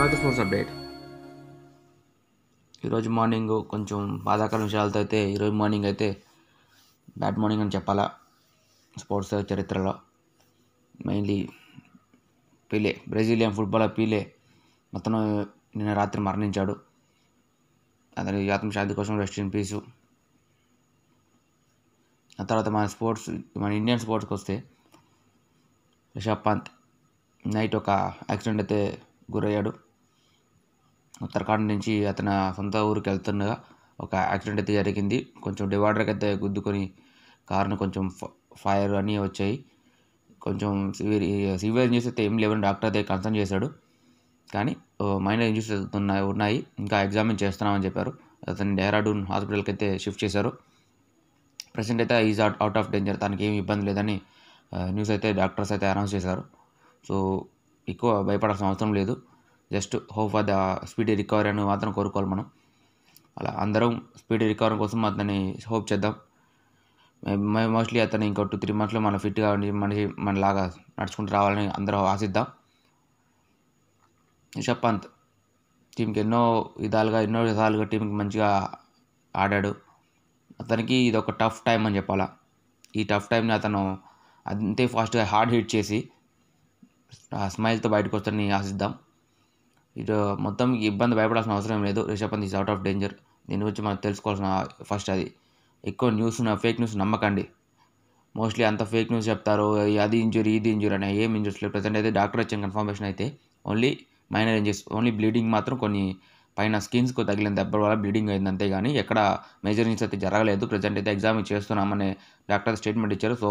తర్వాత sports update ఈరోజు morning కొంచెం బాధాకర విషయాలతో అయితే ఈరోజు మార్నింగ్ అయితే బ్యాడ్ మార్నింగ్ అని చెప్పాలా స్పోర్ట్స్ చరిత్రలో mainly Pele Brazilian football Pele మొత్తం నిన్న రాత్రి మరణించాడు అతని ఆత్మశాంతి కోసం రెస్ట్ ఇన్ పీసు ఆ తర్వాత మన స్పోర్ట్స్ మన ఇండియన్ స్పోర్ట్స్కి వస్తే రిషబ్ పంత్ నైట్ ఒక యాక్సిడెంట్ అయితే గురయ్యాడు ఉత్తరాఖండ్ నుంచి అతని సొంత ఊరికి వెళ్తుండగా ఒక యాక్సిడెంట్ అయితే జరిగింది కొంచెం డివైడర్కి అయితే గుద్దుకొని కారును కొంచెం ఫైర్ అన్నీ వచ్చాయి కొంచెం సివియర్ సివియర్ ఇంజరీస్ అయితే ఏం లేవని డాక్టర్ అయితే కన్సర్న్ చేశాడు కానీ మైనర్ ఇంజరీస్ ఉన్నాయి ఉన్నాయి ఇంకా ఎగ్జామిన్ చేస్తున్నామని చెప్పారు అతను డెహ్రాడూన్ హాస్పిటల్కి అయితే షిఫ్ట్ చేశారు ప్రజెంట్ అయితే is out out of danger తనకి ఏమి ఇబ్బంది లేదని న్యూస్ అయితే డాక్టర్స్ అయితే అనౌన్స్ చేశారు సో ఎక్కువ భయపడాల్సిన అవసరం లేదు just hope for the speed recovery అని మాత్రం కోరుకోవాలి మనం అలా అందరం స్పీడ్ రికవరీ కోసం అతన్ని హోప్ చేద్దాం మే మోస్ట్లీ అతను ఇంకో టూ త్రీ మంత్స్లో మన ఫిట్గా ఉండి మనిషి మనలాగా నడుచుకుంటూ రావాలని అందరూ ఆశిద్దాం రిషబ్ పంత్ టీంకి ఎన్నో విధాలుగా ఎన్నో విధాలుగా టీంకి మంచిగా ఆడాడు అతనికి ఇది ఒక టఫ్ టైం అని చెప్పాలా ఈ టఫ్ టైంని అతను అంతే ఫాస్ట్గా హార్డ్ హిట్ చేసి స్మైల్తో బయటకు వస్తాడని ఆశిద్దాం ఇటు మొత్తం ఇబ్బంది భయపడాల్సిన అవసరం లేదు Rishabh Pant is out of danger దీని గురించి మనం తెలుసుకోవాల్సిన ఫస్ట్ అది ఎక్కువ న్యూస్ ఫేక్ న్యూస్ నమ్మకండి మోస్ట్లీ అంత ఫేక్ న్యూస్ చెప్తారు అది ఇంజురీ ఇది ఇంజురీ అనే ఏం ఇంజురీస్ లేదు ప్రజెంట్ అయితే డాక్టర్ వచ్చిన కన్ఫర్మేషన్ అయితే only minor injuries only bleeding మాత్రం కొన్ని పైన స్కిన్స్కు తగిలిన దెబ్బ వల్ల బ్లీడింగ్ అయింది అంతే కానీ ఎక్కడ మేజర్ ఇంజరీస్ అయితే జరగలేదు ప్రజెంట్ అయితే ఎగ్జామ్ చేస్తున్నామని డాక్టర్ స్టేట్మెంట్ ఇచ్చారు సో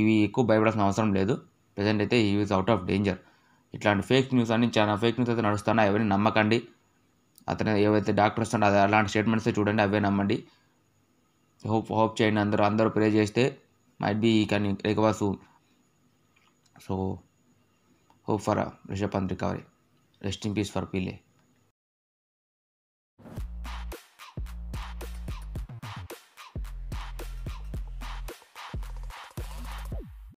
ఇవి ఎక్కువ భయపడాల్సిన అవసరం లేదు ప్రజెంట్ అయితే ఈ ఈజ్ అవుట్ ఆఫ్ డేంజర్ ఇట్లాంటి ఫేక్ న్యూస్ అన్ని చాలా ఫేక్ న్యూస్ అయితే నడుస్తున్నాయి అవన్నీ నమ్మకండి అతను ఏవైతే డాక్టర్ వస్తుండో అది అలాంటి స్టేట్మెంట్స్ చూడండి అవే నమ్మండి హోప్ హోప్ చేయండి అందరూ అందరూ ప్రే చేస్తే మైట్ బీ కానీ recover soon so hope for Rishabh Pant recovery rest in peace for Pele